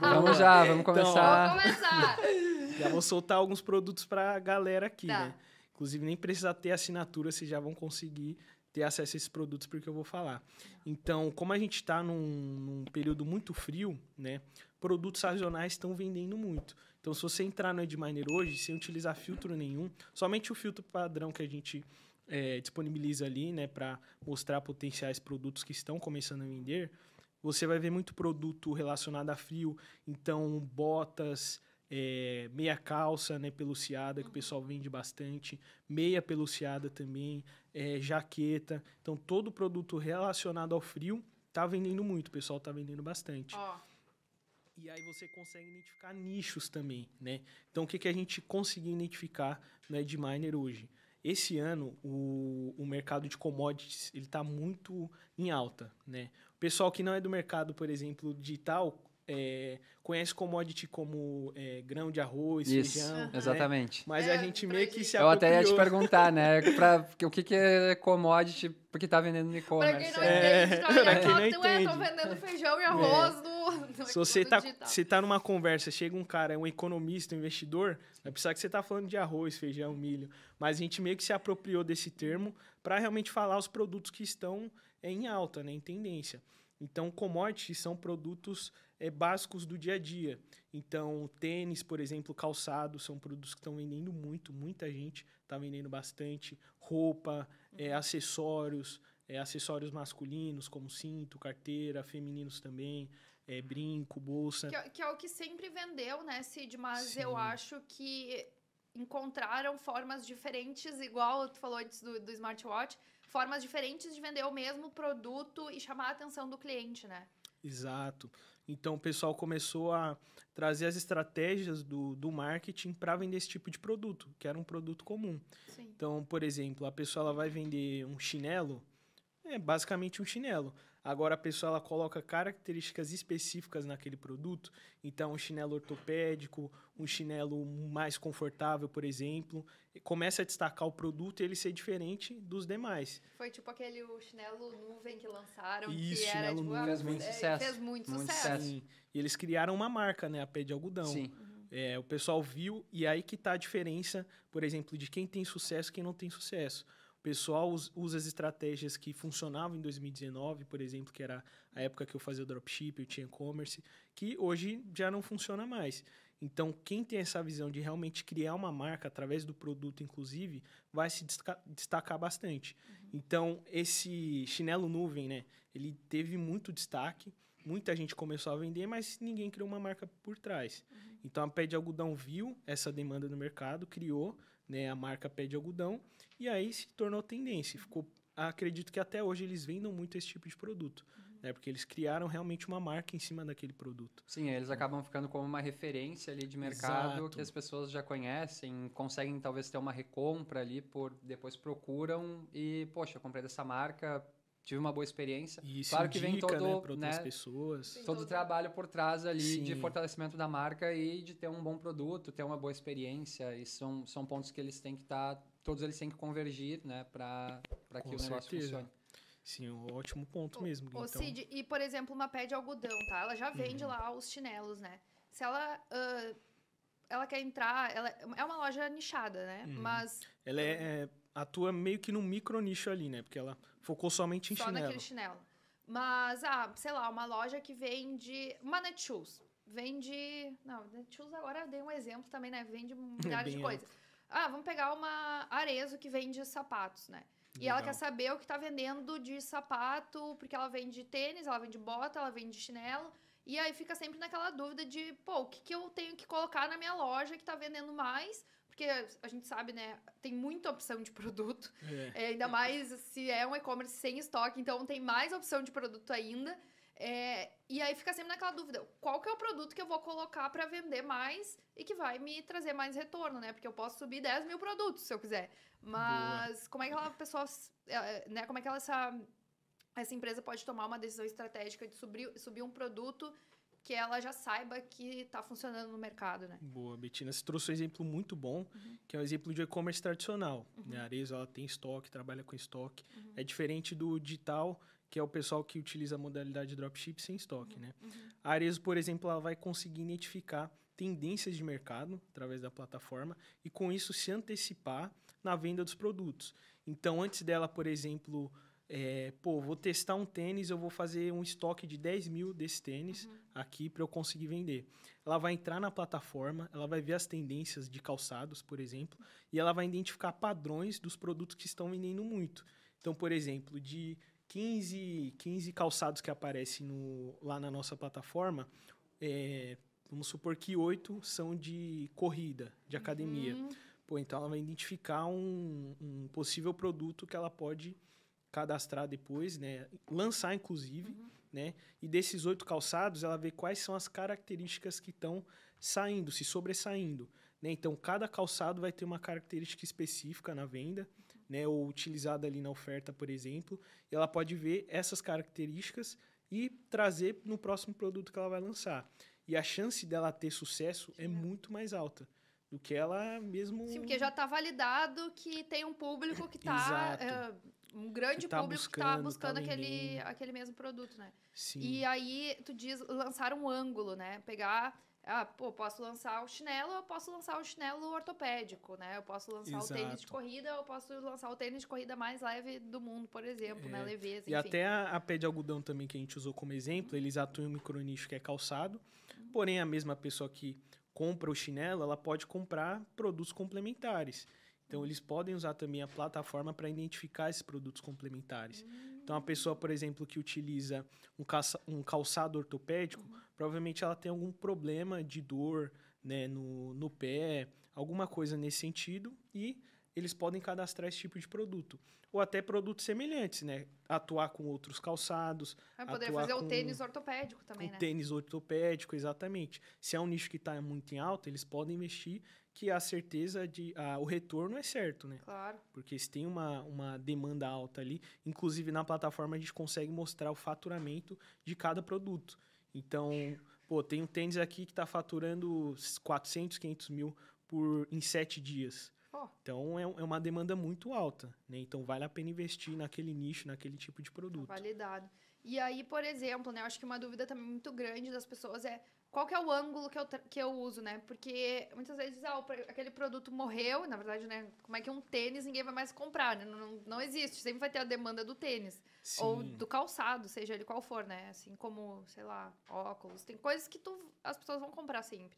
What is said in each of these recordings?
Vamos já, vamos então, começar. Então, vamos começar. já vou soltar alguns produtos para a galera aqui, tá. né? Inclusive, nem precisa ter assinatura, vocês já vão conseguir ter acesso a esses produtos, porque eu vou falar. Então, como a gente está num, num, período muito frio, né? Produtos sazonais estão vendendo muito. Então, se você entrar no Edminer hoje, sem utilizar filtro nenhum, somente o filtro padrão que a gente é, disponibiliza ali, né, para mostrar potenciais produtos que estão começando a vender, você vai ver muito produto relacionado a frio, então botas, é, meia calça né, peluciada, que o pessoal vende bastante, meia peluciada também, é, jaqueta. Então, todo produto relacionado ao frio tá vendendo muito, o pessoal tá vendendo bastante. Oh. E aí você consegue identificar nichos também, né? Então, o que, que a gente conseguiu identificar no Edminer hoje? Esse ano, o, o mercado de commodities ele está muito em alta. Né? O pessoal que não é do mercado, por exemplo, digital, é, conhece commodity como é, grão de arroz, Isso, feijão. Né? Exatamente. Mas é, a gente meio que se Eu até ia te perguntar, né? para o que, que é commodity porque tá vendendo no e-commerce? quem não entende, é, pra quem é não é, entende. tô vendendo feijão e arroz é. É se você tá, você tá numa conversa, chega um cara, é um economista, um investidor, vai precisar que você tá falando de arroz, feijão, milho. Mas a gente meio que se apropriou desse termo para realmente falar os produtos que estão é, em alta, né, em tendência. Então, commodities são produtos é, básicos do dia a dia. Então, tênis, por exemplo, calçado, são produtos que estão vendendo muito, muita gente está vendendo bastante. Roupa, é, uhum. acessórios, é, acessórios masculinos, como cinto, carteira, femininos também é, brinco, bolsa. Que, é que, é o que sempre vendeu, né, Cid? Mas Sim. eu acho que encontraram formas diferentes, igual tu falou antes do, do smartwatch, formas diferentes de vender o mesmo produto e chamar a atenção do cliente, né? Exato. Então o pessoal começou a trazer as estratégias do, do marketing para vender esse tipo de produto, que era um produto comum. Sim. Então, por exemplo, a pessoa ela vai vender um chinelo, é basicamente um chinelo. Agora a pessoa ela coloca características específicas naquele produto, então um chinelo ortopédico, um chinelo mais confortável, por exemplo, começa a destacar o produto e ele ser diferente dos demais. Foi tipo aquele chinelo nuvem que lançaram, Isso, que era, chinelo tipo, nuvem, fez muito é, sucesso. Fez muito, muito sucesso. sucesso. E eles criaram uma marca, né, a pé de algodão. Sim. Uhum. É, o pessoal viu e aí que está a diferença, por exemplo, de quem tem sucesso e quem não tem sucesso pessoal usa as estratégias que funcionavam em 2019, por exemplo, que era a época que eu fazia o dropship, eu tinha e-commerce, que hoje já não funciona mais. Então, quem tem essa visão de realmente criar uma marca através do produto, inclusive, vai se destacar bastante. Uhum. Então, esse chinelo nuvem, né? Ele teve muito destaque. Muita gente começou a vender, mas ninguém criou uma marca por trás. Uhum. Então, a Pé de Algodão viu essa demanda no mercado, criou né, a marca Pé de Algodão e aí se tornou tendência. Ficou, acredito que até hoje eles vendam muito esse tipo de produto. Uhum. Né? Porque eles criaram realmente uma marca em cima daquele produto. Sim, eles então acabam ficando como uma referência ali de mercado Exato. que as pessoas já conhecem, conseguem talvez ter uma recompra ali, por depois procuram e, poxa, eu comprei dessa marca, tive uma boa experiência. E isso claro que vem né, todo, né, outras né, pessoas. Todo o trabalho por trás ali Sim. de fortalecimento da marca e de ter um bom produto, ter uma boa experiência. E são, são pontos que eles têm que estar tá todos eles têm que convergir, né, para que Com o negócio certeza. funcione. Sim, um ótimo ponto o, mesmo. O então. Cid, e por exemplo, uma pé de algodão, tá? Ela já vende uhum. lá os chinelos, né? Se ela uh, ela quer entrar, ela é uma loja nichada, né? Uhum. Mas ela é, é, atua meio que num micro nicho ali, né? Porque ela focou somente em só chinelo. Só naquele chinelo. Mas ah, sei lá, uma loja que vende uma Netshoes, vende, não, Netshoes agora eu dei um exemplo também, né? Vende é milhares de coisas. Ah, vamos pegar uma Arezo que vende sapatos, né? E ela quer saber o que tá vendendo de sapato, porque ela vende tênis, ela vende bota, ela vende chinelo. E aí fica sempre naquela dúvida de, pô, o que, que eu tenho que colocar na minha loja que tá vendendo mais? Porque a gente sabe, né? Tem muita opção de produto. É. É, ainda mais se é um e-commerce sem estoque, então tem mais opção de produto ainda. É, e aí fica sempre naquela dúvida, qual que é o produto que eu vou colocar para vender mais e que vai me trazer mais retorno, né? Porque eu posso subir 10 mil produtos se eu quiser. Mas Boa. como é que ela, pessoa, é, é, né? Como é que ela, essa, essa empresa pode tomar uma decisão estratégica de subir, subir um produto que ela já saiba que está funcionando no mercado, né? Boa, Betina. Você trouxe um exemplo muito bom, uhum. que é um exemplo de e-commerce tradicional. Né? Uhum. A Arezzo, ela tem estoque, trabalha com estoque. Uhum. É diferente do digital, que é o pessoal que utiliza a modalidade de dropship sem estoque, uhum. né? Uhum. A uhum. Arezo, por exemplo, ela vai conseguir identificar tendências de mercado através da plataforma e com isso se antecipar na venda dos produtos. Então, antes dela, por exemplo, é, pô, vou testar um tênis, eu vou fazer um estoque de 10 mil desse tênis uhum. aqui para eu conseguir vender. Ela vai entrar na plataforma, ela vai ver as tendências de calçados, por exemplo, e ela vai identificar padrões dos produtos que estão vendendo muito. Então, por exemplo, de 15, 15 calçados que aparecem no, lá na nossa plataforma, é, vamos supor que oito são de corrida, de academia. Uhum. Pô, então ela vai identificar um, um, possível produto que ela pode cadastrar depois, né? Lançar, inclusive, uhum. né? E desses oito calçados, ela vê quais são as características que estão saindo, se sobressaindo. Né? Então, cada calçado vai ter uma característica específica na venda né, ou utilizada ali na oferta, por exemplo, e ela pode ver essas características e trazer no próximo produto que ela vai lançar. E a chance dela ter sucesso é muito mais alta do que ela mesmo. Sim, porque já está validado que tem um público que está. Eh, um grande tá público buscando, que está buscando tá aquele, aquele mesmo produto, né? Sim. E aí, tu diz, lançar um ângulo, né? Pegar ah, pô, posso lançar o chinelo, eu posso lançar o chinelo ortopédico, né? Eu posso lançar Exato. o tênis de corrida, eu posso lançar o tênis de corrida mais leve do mundo, por exemplo, né? é. né? Leveza, enfim. E até a, a pé de algodão também que a gente usou como exemplo, eles atuam em micro nicho que é calçado. Porém, a mesma pessoa que compra o chinelo, ela pode comprar produtos complementares. Então, eles podem usar também a plataforma para identificar esses produtos complementares. Então, a pessoa, por exemplo, que utiliza um, um calçado ortopédico, provavelmente ela tem algum problema de dor né, no, no pé, alguma coisa nesse sentido, e eles podem cadastrar esse tipo de produto. Ou até produtos semelhantes, né? Atuar com outros calçados. Vai poder fazer com, o tênis ortopédico também, né? tênis ortopédico, exatamente. Se é um nicho que está muito em alta, eles podem investir que a certeza de o retorno é certo, né? Claro. Porque se tem uma, uma demanda alta ali, inclusive na plataforma a gente consegue mostrar o faturamento de cada produto. Então, pô, tem um tênis aqui que está faturando 400, 500 mil por, em sete dias. Então, é, é, uma demanda muito alta, né? Então, vale a pena investir naquele nicho, naquele tipo de produto. Validado. E aí, por exemplo, né? Eu acho que uma dúvida também muito grande das pessoas é qual que é o ângulo que eu, que eu uso, né? Porque muitas vezes ah, aquele produto morreu, na verdade, né? Como é que um tênis ninguém vai mais comprar, né? Não, não existe, sempre vai ter a demanda do tênis. Sim. Ou do calçado, seja ele qual for, né? Assim como, sei lá, óculos. Tem coisas que tu, as pessoas vão comprar sempre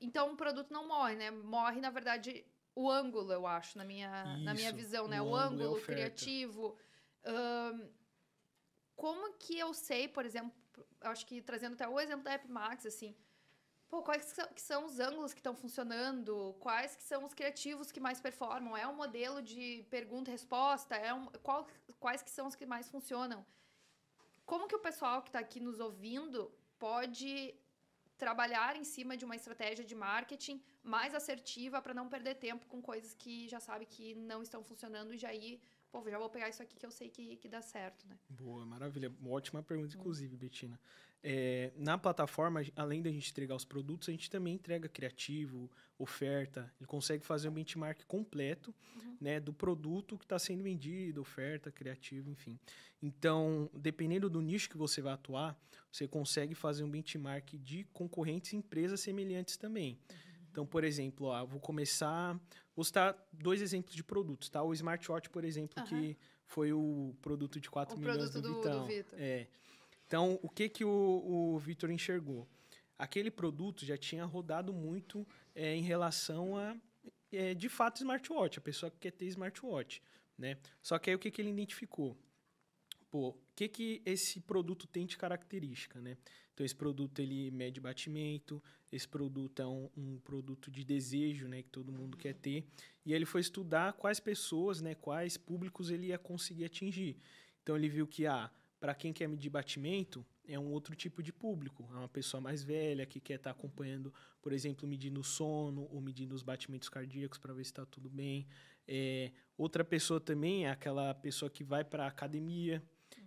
então o produto não morre, né? Morre, na verdade, o ângulo, eu acho, na minha, Isso, na minha visão, né? O, o ângulo, é criativo. Uh, como que eu sei, por exemplo, acho que trazendo até o exemplo da App Max, assim, pô, quais que são, que são os ângulos que estão funcionando? Quais que são os criativos que mais performam? É um modelo de pergunta e resposta? É um, qual, quais que são os que mais funcionam? Como que o pessoal que está aqui nos ouvindo pode trabalhar em cima de uma estratégia de marketing mais assertiva para não perder tempo com coisas que já sabe que não estão funcionando e já ir pô, já vou pegar isso aqui que eu sei que, que dá certo, né? Boa, maravilha. Uma ótima pergunta, hum. inclusive, hum. Betina. É, na plataforma, além da gente entregar os produtos, a gente também entrega criativo, oferta. Ele consegue fazer um benchmark completo uhum. né, do produto que está sendo vendido, oferta, criativo, enfim. Então, dependendo do nicho que você vai atuar, você consegue fazer um benchmark de concorrentes e empresas semelhantes também. Uhum. Então, por exemplo, ó, vou começar. Vou citar dois exemplos de produtos, tá? O Smartwatch, por exemplo, uhum. que foi o produto de 4 o milhões do, do Vitão. Do Vitor. É. Então, o que, que o, o Vitor enxergou? Aquele produto já tinha rodado muito é, em relação a, é, de fato, smartwatch. A pessoa que quer ter smartwatch, né? Só que aí o que, que ele identificou? o que, que esse produto tem de característica, né? Então, esse produto, ele mede batimento, esse produto é um, um produto de desejo, né? Que todo mundo quer ter. E ele foi estudar quais pessoas, né? Quais públicos ele ia conseguir atingir. Então, ele viu que, ah, para quem quer medir batimento, é um outro tipo de público. É uma pessoa mais velha que quer estar tá acompanhando, por exemplo, medindo o sono ou medindo os batimentos cardíacos para ver se está tudo bem. É, outra pessoa também é aquela pessoa que vai para a academia,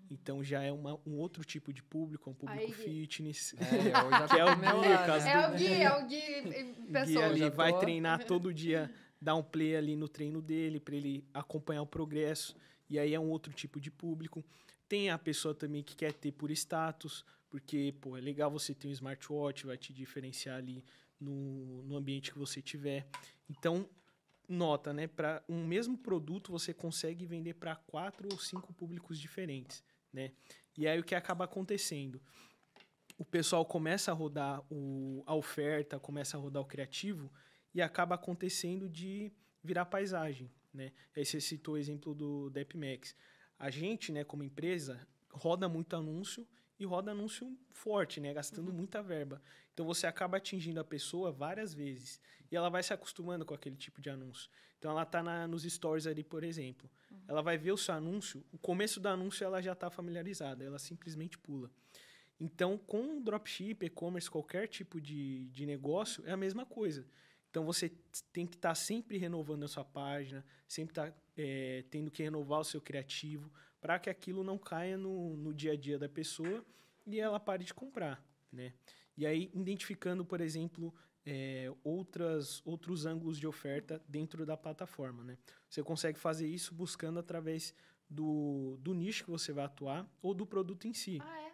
então já é uma, um outro tipo de público, é um público Aí, fitness. É, que é o Gui, o caso é, do... o Gui, é o Gui, é o Gui, pessoa. Gui ali vai treinar todo dia, dar um play ali no treino dele para ele acompanhar o progresso. E aí é um outro tipo de público. Tem a pessoa também que quer ter por status, porque, pô, é legal você ter um smartwatch, vai te diferenciar ali no, no ambiente que você tiver. Então, nota, né? Para um mesmo produto, você consegue vender para quatro ou cinco públicos diferentes né? E aí o que acaba acontecendo? O pessoal começa a rodar o, a oferta, começa a rodar o criativo e acaba acontecendo de virar paisagem, né? Aí você citou o exemplo do DepMax. A gente, né, como empresa, roda muito anúncio e roda anúncio forte, né? Gastando uhum. muita verba. Então você acaba atingindo a pessoa várias vezes e ela vai se acostumando com aquele tipo de anúncio. Então ela tá na, nos stories ali, por exemplo. Uhum. Ela vai ver o seu anúncio, o começo do anúncio ela já está familiarizada, ela simplesmente pula. Então, com dropship, e-commerce, qualquer tipo de, de negócio, é a mesma coisa. Então você tem que estar tá sempre renovando a sua página, sempre tá, é, tendo que renovar o seu criativo, para que aquilo não caia no, no dia a dia da pessoa e ela pare de comprar. Né? E aí, identificando, por exemplo, é, outras, outros ângulos de oferta dentro da plataforma. Né? Você consegue fazer isso buscando através do, do nicho que você vai atuar ou do produto em si. Ah, é?